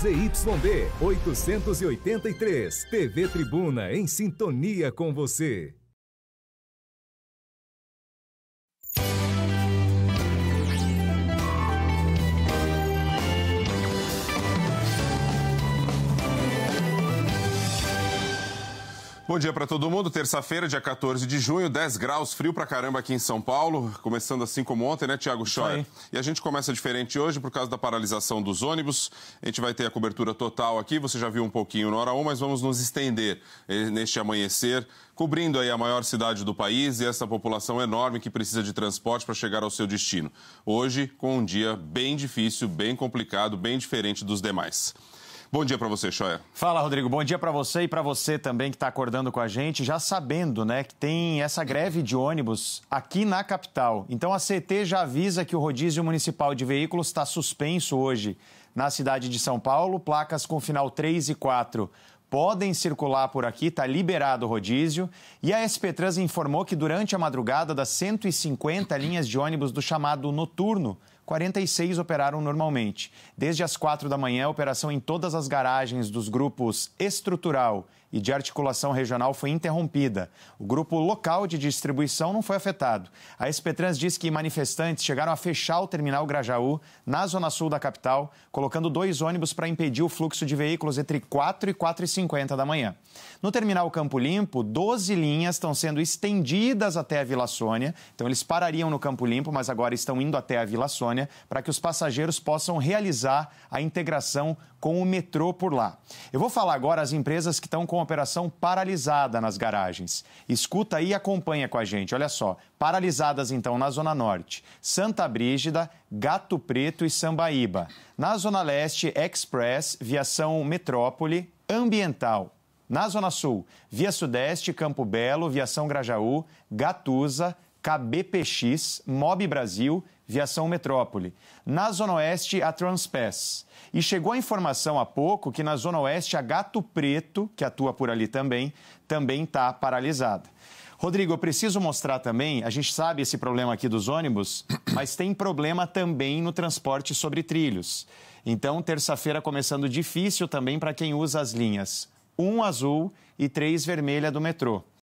ZYB 883, TV Tribuna em sintonia com você. Bom dia para todo mundo. Terça-feira, dia 14 de junho, 10 graus, frio para caramba aqui em São Paulo, começando assim como ontem, né, Tiago Scheuer? E a gente começa diferente hoje por causa da paralisação dos ônibus. A gente vai ter a cobertura total aqui, você já viu um pouquinho na hora 1, mas vamos nos estender eh, neste amanhecer, cobrindo aí a maior cidade do país e essa população enorme que precisa de transporte para chegar ao seu destino. Hoje, com um dia bem difícil, bem complicado, bem diferente dos demais. Bom dia para você, Choia. Fala, Rodrigo. Bom dia para você e para você também que está acordando com a gente, já sabendo, né, que tem essa greve de ônibus aqui na capital. Então a CT já avisa que o rodízio municipal de veículos está suspenso hoje na cidade de São Paulo, placas com final 3 e 4 podem circular por aqui, está liberado o rodízio. E a SP Trans informou que durante a madrugada das 150 linhas de ônibus do chamado noturno 46 operaram normalmente. Desde as 4 da manhã, a operação em todas as garagens dos grupos Estrutural e de Articulação Regional foi interrompida. O grupo local de distribuição não foi afetado. A Trans diz que manifestantes chegaram a fechar o terminal Grajaú, na zona sul da capital, colocando dois ônibus para impedir o fluxo de veículos entre 4 e 4 e 50 da manhã. No terminal Campo Limpo, 12 linhas estão sendo estendidas até a Vila Sônia. Então, eles parariam no Campo Limpo, mas agora estão indo até a Vila Sônia para que os passageiros possam realizar a integração com o metrô por lá. Eu vou falar agora as empresas que estão com a operação paralisada nas garagens. Escuta e acompanha com a gente. Olha só, paralisadas então na Zona Norte, Santa Brígida, Gato Preto e Sambaíba. Na Zona Leste, Express, Viação Metrópole, Ambiental, na Zona Sul, Via Sudeste, Campo Belo, Viação Grajaú, Gatusa, KBPX, Mob Brasil, Viação Metrópole. Na Zona Oeste, a Transpass. E chegou a informação há pouco que na Zona Oeste, a Gato Preto, que atua por ali também, também está paralisada. Rodrigo, eu preciso mostrar também, a gente sabe esse problema aqui dos ônibus, mas tem problema também no transporte sobre trilhos. Então, terça-feira começando difícil também para quem usa as linhas 1 azul e 3 vermelha do metrô.